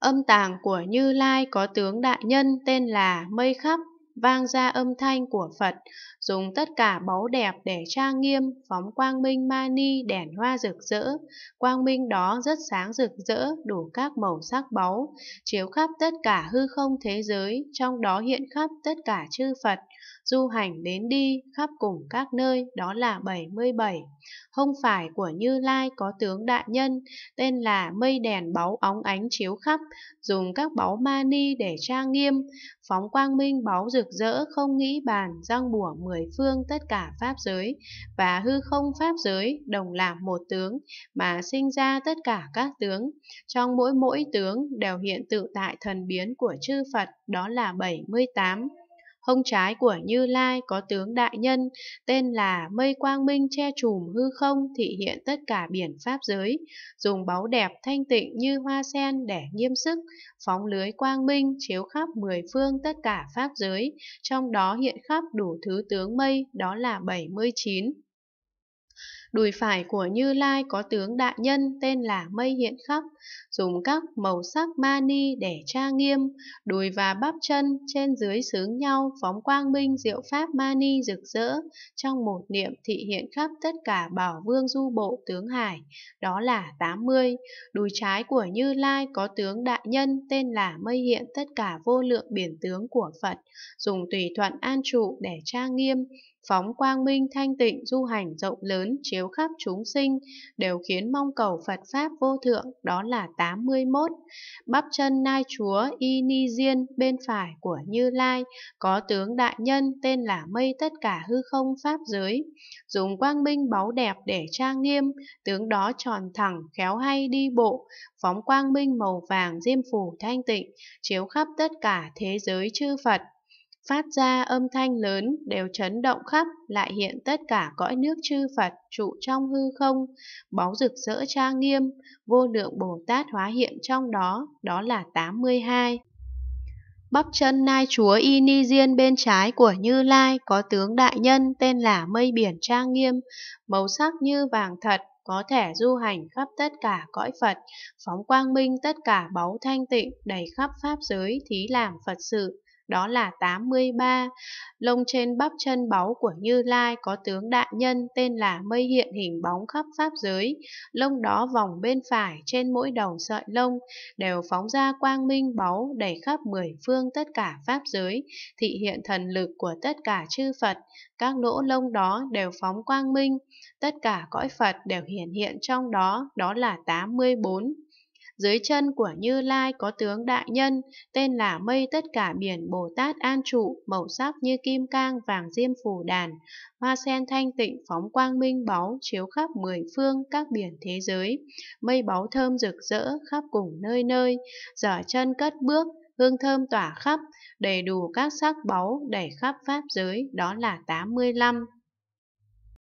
Âm tàng của Như Lai có tướng đại nhân tên là Mây Khắp vang ra âm thanh của Phật, dùng tất cả báu đẹp để trang nghiêm, phóng quang minh mani đèn hoa rực rỡ. Quang minh đó rất sáng rực rỡ, đủ các màu sắc báu, chiếu khắp tất cả hư không thế giới, trong đó hiện khắp tất cả chư Phật, du hành đến đi khắp cùng các nơi, đó là 77. không phải của Như Lai có tướng đại nhân, tên là mây đèn báu óng ánh chiếu khắp, dùng các báu mani để trang nghiêm, phóng quang minh báu rực rực rỡ không nghĩ bàn răng bủa mười phương tất cả pháp giới và hư không pháp giới đồng làm một tướng mà sinh ra tất cả các tướng. Trong mỗi mỗi tướng đều hiện tự tại thần biến của chư Phật đó là bảy mươi tám hông trái của Như Lai có tướng đại nhân, tên là mây quang minh che trùm hư không thị hiện tất cả biển pháp giới, dùng báu đẹp thanh tịnh như hoa sen để nghiêm sức, phóng lưới quang minh chiếu khắp mười phương tất cả pháp giới, trong đó hiện khắp đủ thứ tướng mây, đó là 79. Đùi phải của Như Lai có tướng đại nhân tên là Mây Hiện Khắp, dùng các màu sắc mani để tra nghiêm, đùi và bắp chân trên dưới sướng nhau phóng quang minh diệu pháp mani rực rỡ, trong một niệm thị hiện khắp tất cả bảo vương du bộ tướng hải, đó là 80. Đùi trái của Như Lai có tướng đại nhân tên là Mây Hiện tất cả vô lượng biển tướng của Phật, dùng tùy thuận an trụ để tra nghiêm, phóng quang minh thanh tịnh du hành rộng lớn chiếu khắp chúng sinh, đều khiến mong cầu Phật Pháp vô thượng, đó là 81. Bắp chân nai chúa Y Ni Diên bên phải của Như Lai, có tướng đại nhân tên là mây tất cả hư không Pháp giới, dùng quang minh báu đẹp để trang nghiêm, tướng đó tròn thẳng, khéo hay đi bộ, phóng quang minh màu vàng diêm phủ thanh tịnh, chiếu khắp tất cả thế giới chư Phật phát ra âm thanh lớn đều chấn động khắp, lại hiện tất cả cõi nước chư Phật trụ trong hư không, báu rực rỡ trang nghiêm, vô lượng Bồ Tát hóa hiện trong đó, đó là 82. Bắp chân nai chúa Y Ni Diên bên trái của Như Lai có tướng đại nhân tên là mây biển trang nghiêm, màu sắc như vàng thật, có thể du hành khắp tất cả cõi Phật, phóng quang minh tất cả báu thanh tịnh đầy khắp Pháp giới thí làm Phật sự đó là 83. Lông trên bắp chân báu của Như Lai có tướng đại nhân tên là mây hiện hình bóng khắp pháp giới, lông đó vòng bên phải trên mỗi đầu sợi lông đều phóng ra quang minh báu đầy khắp mười phương tất cả pháp giới, thị hiện thần lực của tất cả chư Phật, các lỗ lông đó đều phóng quang minh, tất cả cõi Phật đều hiển hiện trong đó, đó là 84 dưới chân của Như Lai có tướng đại nhân, tên là mây tất cả biển Bồ Tát An Trụ, màu sắc như kim cang vàng diêm phù đàn, hoa sen thanh tịnh phóng quang minh báu chiếu khắp mười phương các biển thế giới, mây báu thơm rực rỡ khắp cùng nơi nơi, giở chân cất bước, hương thơm tỏa khắp, đầy đủ các sắc báu đầy khắp pháp giới, đó là 85.